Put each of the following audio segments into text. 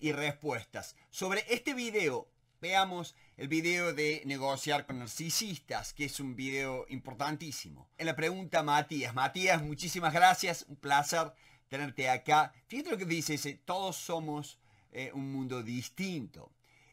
y respuestas. Sobre este video, veamos el video de negociar con narcisistas, que es un video importantísimo. En la pregunta, Matías. Matías, muchísimas gracias, un placer tenerte acá. Fíjate lo que dices todos somos eh, un mundo distinto.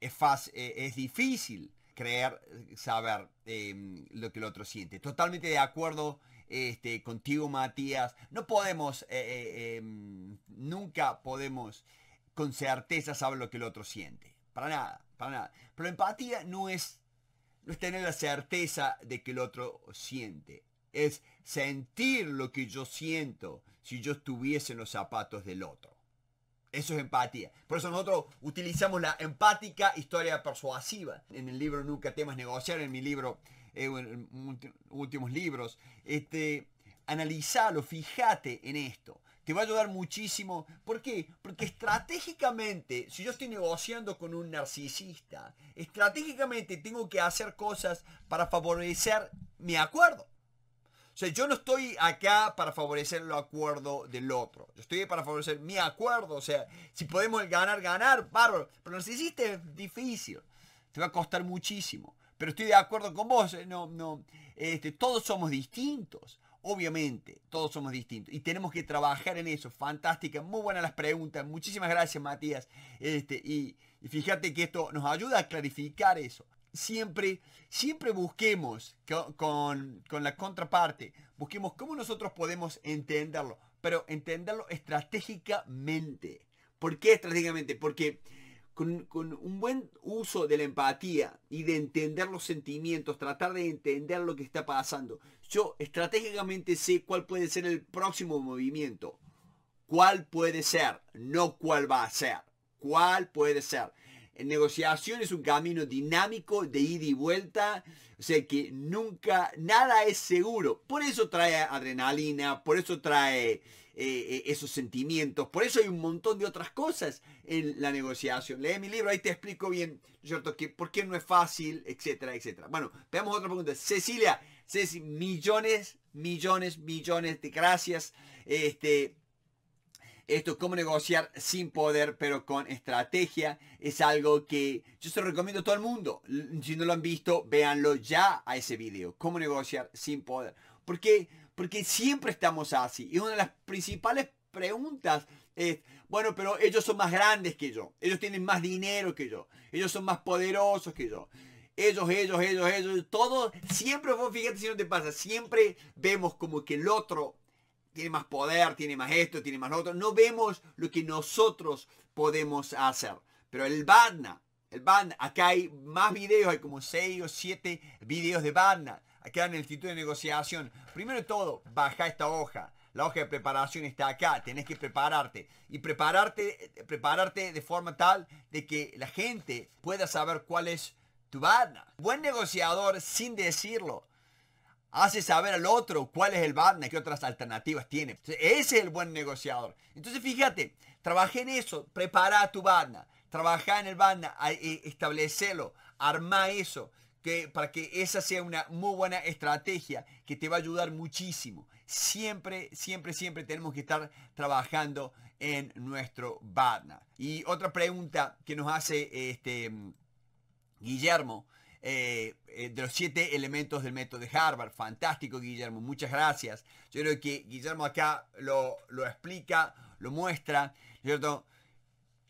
Es, fácil, eh, es difícil creer, saber em, lo que el otro siente. Totalmente de acuerdo este, contigo, Matías. No podemos, eh, em, nunca podemos con certeza sabe lo que el otro siente. Para nada, para nada. Pero empatía no es, no es tener la certeza de que el otro siente. Es sentir lo que yo siento si yo estuviese en los zapatos del otro. Eso es empatía. Por eso nosotros utilizamos la empática historia persuasiva. En el libro Nunca temas negociar, en mi libro, eh, en en últimos libros, este, analizalo, fíjate en esto. Te va a ayudar muchísimo. ¿Por qué? Porque estratégicamente, si yo estoy negociando con un narcisista, estratégicamente tengo que hacer cosas para favorecer mi acuerdo. O sea, yo no estoy acá para favorecer el acuerdo del otro. Yo estoy para favorecer mi acuerdo. O sea, si podemos ganar, ganar, bárbaro. Pero narcisista es difícil. Te va a costar muchísimo. Pero estoy de acuerdo con vos. Eh, no, no. Este, todos somos distintos. Obviamente, todos somos distintos y tenemos que trabajar en eso. Fantástica, muy buenas las preguntas. Muchísimas gracias, Matías. Este, y, fíjate que esto nos ayuda a clarificar eso. Siempre, siempre busquemos con, con, con la contraparte, busquemos cómo nosotros podemos entenderlo, pero entenderlo estratégicamente. ¿Por qué estratégicamente? Porque con, un buen uso de la empatía y de entender los sentimientos, tratar de entender lo que está pasando. Yo estratégicamente sé cuál puede ser el próximo movimiento. ¿Cuál puede ser? No cuál va a ser. ¿Cuál puede ser? En negociación es un camino dinámico de ida y vuelta, o sea que nunca, nada es seguro. Por eso trae adrenalina, por eso trae eh, eh, esos sentimientos. Por eso hay un montón de otras cosas en la negociación. Lee mi libro, ahí te explico bien, ¿cierto? Que, ¿Por qué no es fácil, etcétera, etcétera? Bueno, veamos otra pregunta. Cecilia, Ceci, millones, millones, millones de gracias. Este, esto es cómo negociar sin poder, pero con estrategia. Es algo que yo se lo recomiendo a todo el mundo. Si no lo han visto, véanlo ya a ese video. Cómo negociar sin poder. Porque porque siempre estamos así. Y una de las principales preguntas es, bueno, pero ellos son más grandes que yo, ellos tienen más dinero que yo, ellos son más poderosos que yo. Ellos, ellos, ellos, ellos, todos. siempre, fíjate si no te pasa, siempre vemos como que el otro tiene más poder, tiene más esto, tiene más lo otro. No vemos lo que nosotros podemos hacer. Pero el Badna, el Badna, acá hay más videos, hay como 6 o 7 videos de Badna queda en el Instituto de negociación. Primero de todo, baja esta hoja. La hoja de preparación está acá, tenés que prepararte. Y prepararte, prepararte de forma tal de que la gente pueda saber cuál es tu badna. Buen negociador, sin decirlo, hace saber al otro cuál es el badna, qué otras alternativas tiene. ese es el buen negociador. Entonces fíjate, trabajé en eso, prepara tu badna, trabaja en el badna, eh, establecelo, arma eso para que esa sea una muy buena estrategia que te va a ayudar muchísimo. Siempre, siempre, siempre tenemos que estar trabajando en nuestro BADNA. Y otra pregunta que nos hace este, Guillermo. Eh, eh, de los siete elementos del método de Harvard. Fantástico, Guillermo. Muchas gracias. Yo creo que Guillermo acá lo, lo explica, lo muestra, ¿cierto?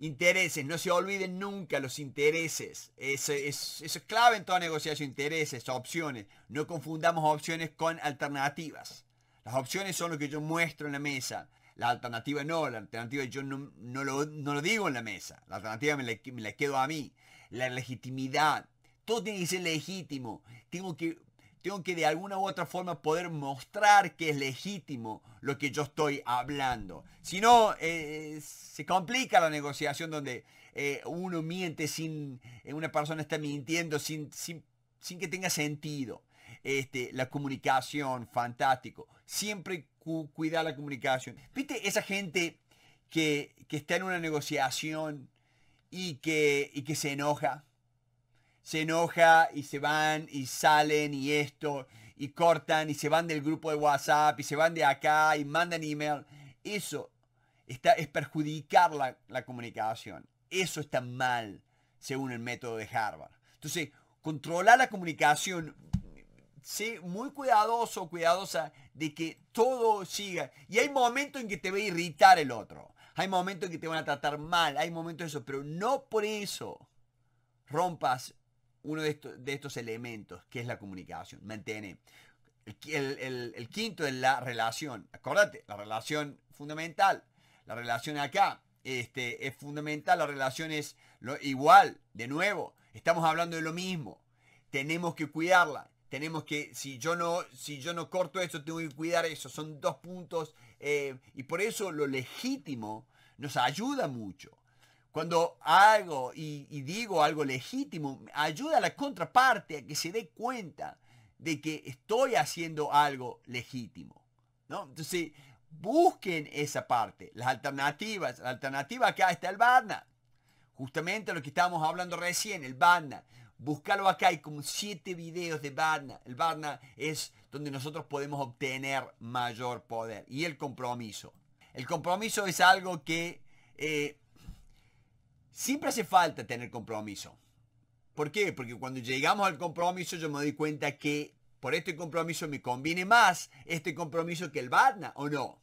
Intereses, no se olviden nunca los intereses. Eso es, clave en toda negociación, intereses, opciones. No confundamos opciones con alternativas. Las opciones son lo que yo muestro en la mesa. La alternativa no, la alternativa yo no, lo, digo en la mesa. La alternativa me la, me la quedo a mí. La legitimidad, todo tiene que ser legítimo. Tengo que tengo que de alguna u otra forma poder mostrar que es legítimo lo que yo estoy hablando. Si no, eh, se complica la negociación donde eh, uno miente sin, eh, una persona está mintiendo sin, sin, que tenga sentido. Este, la comunicación, fantástico. Siempre cuidar la comunicación. ¿Viste esa gente que, está en una negociación y que, y que se enoja? se enoja y se van y salen y esto y cortan y se van del grupo de WhatsApp y se van de acá y mandan email. Eso está, es perjudicar la, la comunicación. Eso está mal según el método de Harvard. Entonces, controlar la comunicación, sé muy cuidadoso, cuidadosa de que todo siga. Y hay momentos en que te va a irritar el otro. Hay momentos en que te van a tratar mal, hay momentos de eso, pero no por eso rompas uno de, estos, de estos elementos, que es la comunicación. mantiene El, quinto es la relación. Acordate, la relación fundamental. La relación acá este, es fundamental. La relación es lo, igual, de nuevo. Estamos hablando de lo mismo. Tenemos que cuidarla. Tenemos que, si yo no, si yo no corto esto, tengo que cuidar eso. Son dos puntos. Eh, y por eso lo legítimo nos ayuda mucho cuando hago y, digo algo legítimo, ayuda a la contraparte a que se dé cuenta de que estoy haciendo algo legítimo. ¿no? Entonces, busquen esa parte, las alternativas. La alternativa acá está el Barna. Justamente lo que estábamos hablando recién, el Barna. Búscalo acá, hay como siete videos de Barna. El Barna es donde nosotros podemos obtener mayor poder y el compromiso. El compromiso es algo que eh, Siempre hace falta tener compromiso. ¿Por qué? Porque cuando llegamos al compromiso yo me doy cuenta que por este compromiso me conviene más este compromiso que el BADNA ¿o no?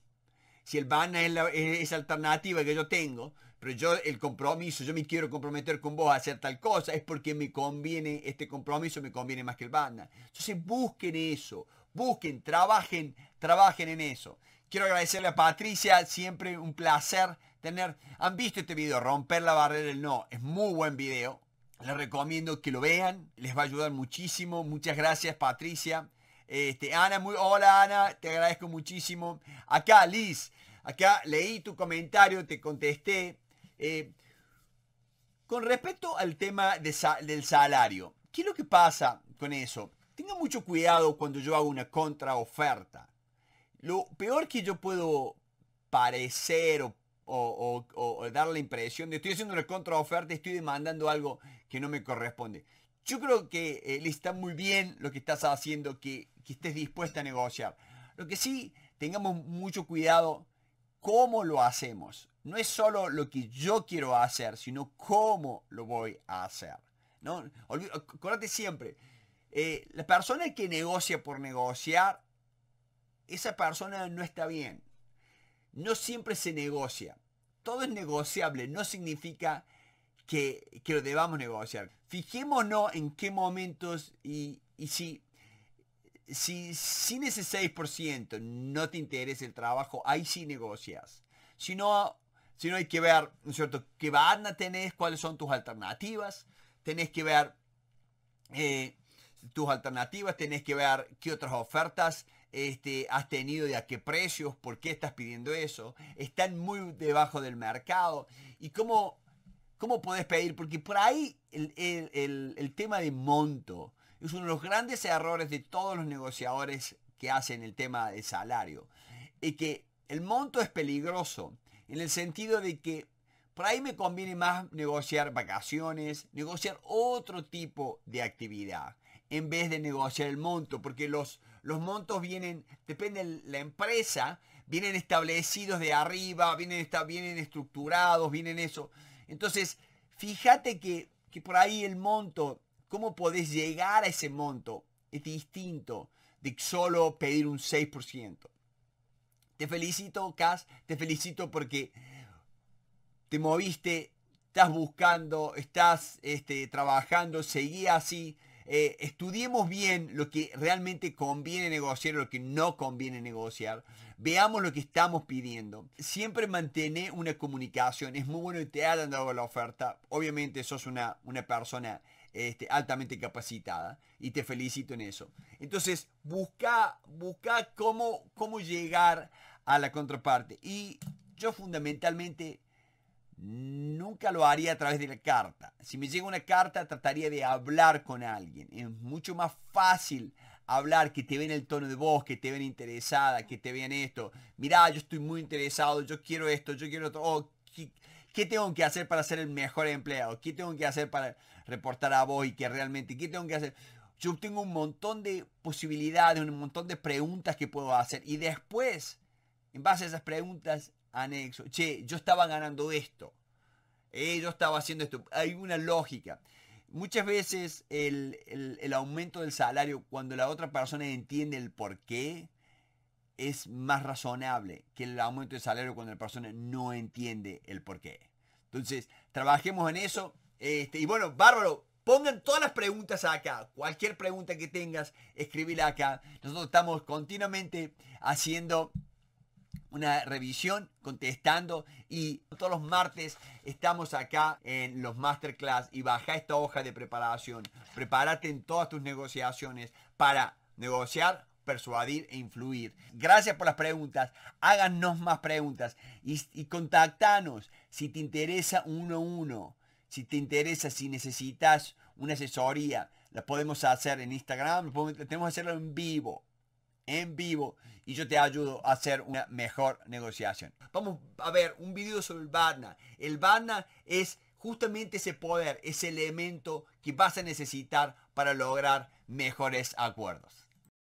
Si el BADNA es, la, es esa alternativa que yo tengo, pero yo el compromiso, yo me quiero comprometer con vos a hacer tal cosa, es porque me conviene, este compromiso me conviene más que el BATNA. Entonces busquen eso, busquen, trabajen, trabajen en eso. Quiero agradecerle a Patricia, siempre un placer tener, han visto este video, romper la barrera del no, es muy buen video. Les recomiendo que lo vean, les va a ayudar muchísimo. Muchas gracias Patricia. Este, Ana, muy, hola Ana, te agradezco muchísimo. Acá Liz, acá leí tu comentario, te contesté. Eh, con respecto al tema del salario, ¿qué es lo que pasa con eso? Tengo mucho cuidado cuando yo hago una contraoferta. Lo peor que yo puedo parecer o o, dar la impresión de estoy haciendo una contraoferta, estoy demandando algo que no me corresponde. Yo creo que eh, le está muy bien lo que estás haciendo, que, estés dispuesta a negociar. Lo que sí, tengamos mucho cuidado cómo lo hacemos. No es solo lo que yo quiero hacer, sino cómo lo voy a hacer. ¿no? Acuérdate siempre, eh, la persona que negocia por negociar, esa persona no está bien no siempre se negocia. Todo es negociable, no significa que, lo debamos negociar. Fijémonos en qué momentos y, si, si sin ese 6% no te interesa el trabajo, ahí sí negocias. Si no, si no hay que ver, cierto?, qué banda tenés, cuáles son tus alternativas, tenés que ver eh, tus alternativas, tenés que ver qué otras ofertas este, has tenido de a qué precios, por qué estás pidiendo eso, están muy debajo del mercado y cómo, cómo podés pedir, porque por ahí el, el tema de monto es uno de los grandes errores de todos los negociadores que hacen el tema de salario, y que el monto es peligroso en el sentido de que por ahí me conviene más negociar vacaciones, negociar otro tipo de actividad, en vez de negociar el monto, porque los, los montos vienen, depende de la empresa, vienen establecidos de arriba, vienen, vienen estructurados, vienen eso. Entonces, fíjate que, por ahí el monto, cómo podés llegar a ese monto, es distinto de solo pedir un 6%. Te felicito, Cas, te felicito porque te moviste, estás buscando, estás este, trabajando, seguía así. Eh, estudiemos bien lo que realmente conviene negociar, lo que no conviene negociar, veamos lo que estamos pidiendo. Siempre mantener una comunicación, es muy bueno que te hayan dado la oferta, obviamente sos una, una persona este, altamente capacitada y te felicito en eso. Entonces, busca, busca cómo, cómo llegar a la contraparte y yo fundamentalmente Nunca lo haría a través de la carta. Si me llega una carta, trataría de hablar con alguien. Es mucho más fácil hablar, que te ven el tono de voz, que te ven interesada, que te ven esto. Mira, yo estoy muy interesado, yo quiero esto, yo quiero otro. tengo que hacer para ser el mejor empleado? ¿Qué tengo que hacer para reportar a vos y que realmente, qué tengo que hacer? Yo tengo un montón de posibilidades, un montón de preguntas que puedo hacer. Y después, en base a esas preguntas, anexo. Che, yo estaba ganando esto. Eh, yo estaba haciendo esto. Hay una lógica. Muchas veces el, aumento del salario, cuando la otra persona entiende el por qué, es más razonable que el aumento del salario cuando la persona no entiende el por qué. Entonces, trabajemos en eso. Este, y bueno, bárbaro, Pongan todas las preguntas acá. Cualquier pregunta que tengas, escribíla acá. Nosotros estamos continuamente haciendo una revisión contestando y todos los martes estamos acá en los masterclass y baja esta hoja de preparación. Prepárate en todas tus negociaciones para negociar, persuadir e influir. Gracias por las preguntas. Háganos más preguntas y, contactanos si te interesa uno a uno. Si te interesa, si necesitas una asesoría, la podemos hacer en Instagram, podemos, tenemos que hacerlo en vivo en vivo y yo te ayudo a hacer una mejor negociación. Vamos a ver un video sobre el Barna. El Vana es justamente ese poder, ese elemento que vas a necesitar para lograr mejores acuerdos.